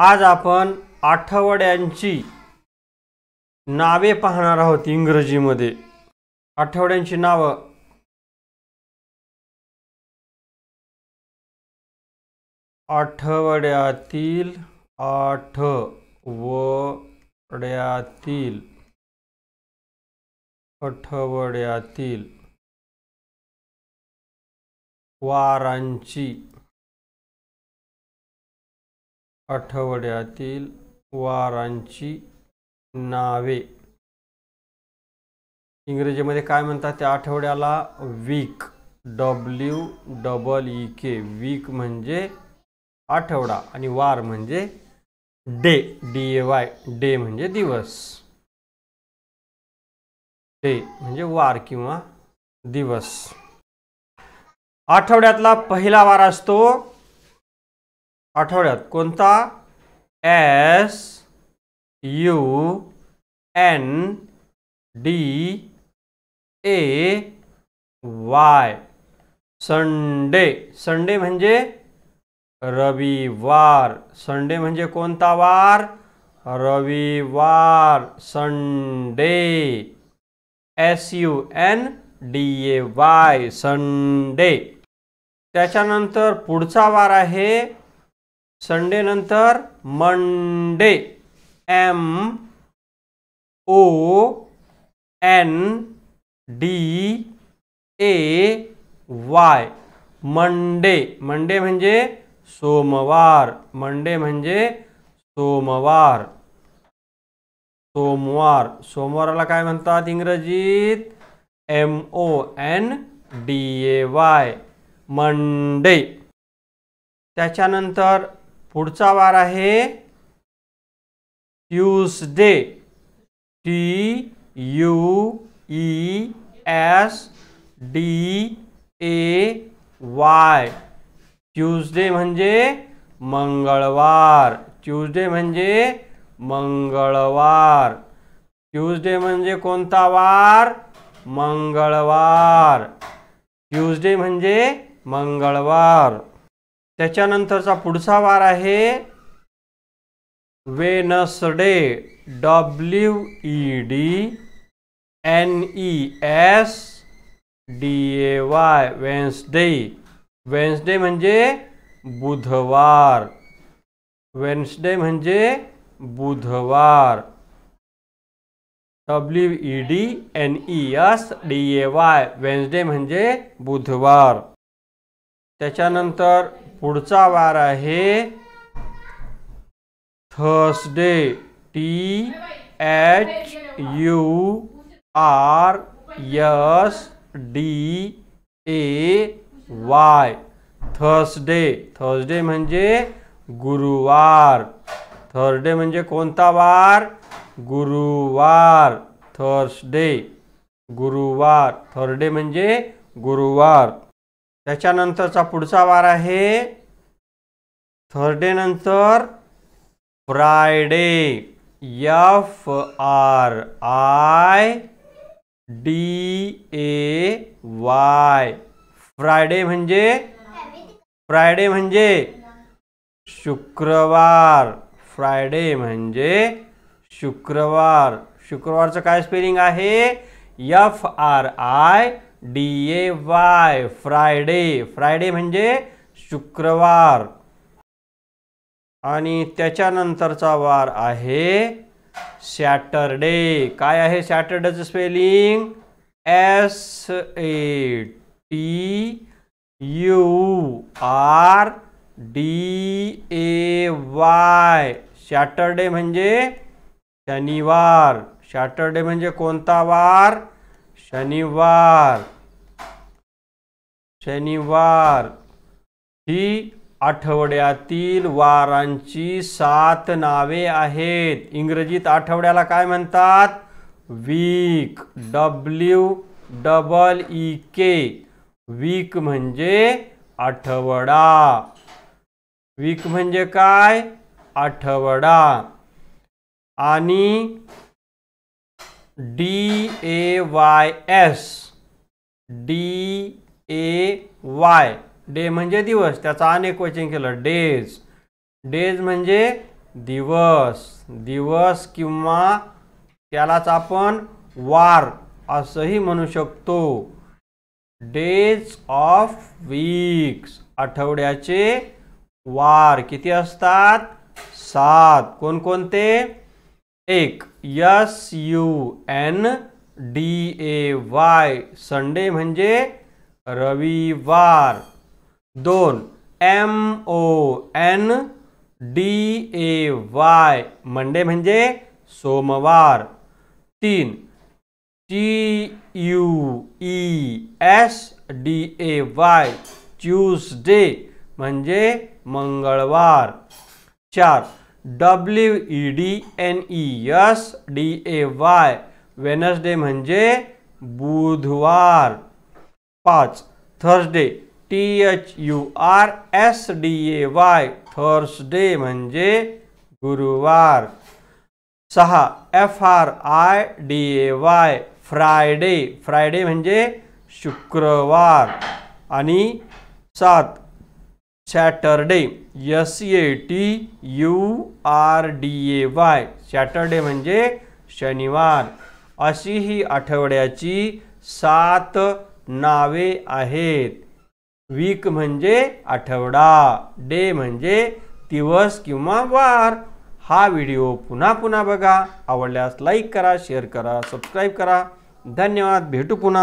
आज आपण आठवड्यांची नावे पाहणार आहोत इंग्रजीमध्ये आठवड्यांची नावं आठवड्यातील वड्यातील आठवड्यातील वारांची आठवड्यातील वारांची नावे इंग्रजीमध्ये काय म्हणतात त्या आठवड्याला week W double E K week म्हणजे आठवडा आणि वार म्हणजे day D A Y day म्हणजे दिवस डे म्हणजे वार किंवा दिवस आठवड्यातला पहिला वार असतो आठवड्यात कोणता S U N D A Y Sunday Sunday म्हणजे रविवार संडे म्हणजे कोणता वार रविवार Sunday S U N D A Y Sunday त्याच्यानंतर पुढचा वार आहे संडे नंतर Monday M O N D A Y Monday Monday म्हणजे सोमवार मंडे म्हणजे सोमवार सोमवार सोमवाराला काय म्हणतात इंग्रजीत M O N D A Y Monday त्याच्यानंतर पुढचा वार आहे Tuesday T U E e S D A Y Tuesday म्हणजे मंगळवार ट्यूजडे म्हणजे मंगळवार ट्यूजडे म्हणजे कोणता वार मंगळवार ट्यूजडे म्हणजे मंगळवार त्याच्यानंतरचा पुढचा वार आहे Wednesday W E D N E S D A Y Wednesday Wednesday म्हणजे बुधवार वेन्सडे म्हणजे बुधवार W E D N E S D A Y Wednesday म्हणजे बुधवार त्याच्यानंतर पुढचा वार आहे Thursday T H U R S D A Y Thursday Thursday म्हणजे गुरुवार थर्सडे म्हणजे कोणता वार गुरुवार थर्सडे गुरुवार थर्सडे म्हणजे गुरुवार त्याच्यानंतरचा पुढचा वार आहे थर्डे नंतर Friday F R I D A Y Friday म्हणजे फ्रायडे म्हणजे शुक्रवार फ्रायडे म्हणजे शुक्रवार शुक्रवारचं काय स्पेलिंग आहे F R I D A Y Friday Friday म्हणजे शुक्रवार आणि त्याच्यानंतरचा वार आहे सॅटरडे काय आहे सॅटरडेचं spelling S A T U R D A Y Saturday म्हणजे शनिवार सॅटरडे म्हणजे कोणता वार शनिवार शनिवार ही आठवड्यातील वारांची सात नावे आहेत इंग्रजीत आठवड्याला काय म्हणतात week W double E K week म्हणजे आठवडा वीक म्हणजे काय आठवडा आणि D A Y S D A Y day म्हणजे दिवस त्याचा अनेक वचन केलं डेज डेज म्हणजे दिवस दिवस किंवा त्यालाच आपण वार असंही म्हणू शकतो डेज ऑफ वीक्स आठवड्याचे वार किती असतात सात कोणकोणते एक S U N D A Y Sunday मजे रविवार दोन M O N D A Y Monday मजे सोमवार तीन T U E S D A Y Tuesday मजे मंगलवार चार W E D N E S D A Y Wednesday म्हणजे बुधवार पाच Thursday T H U R S D A Y Thursday म्हणजे गुरुवार सहा F R I D A Y Friday Friday म्हणजे शुक्रवार आणि सात Saturday S A T U R D A Y Saturday म्हणजे शनिवार अशी ही आठवड्याची सात नावे आहेत वीक म्हणजे आठवडा डे म्हणजे दिवस किंवा वार हा व्हिडिओ पुन्हा पुन्हा बघा आवडल्यास लाईक करा शेअर करा सबस्क्राईब करा धन्यवाद भेटू पुन्हा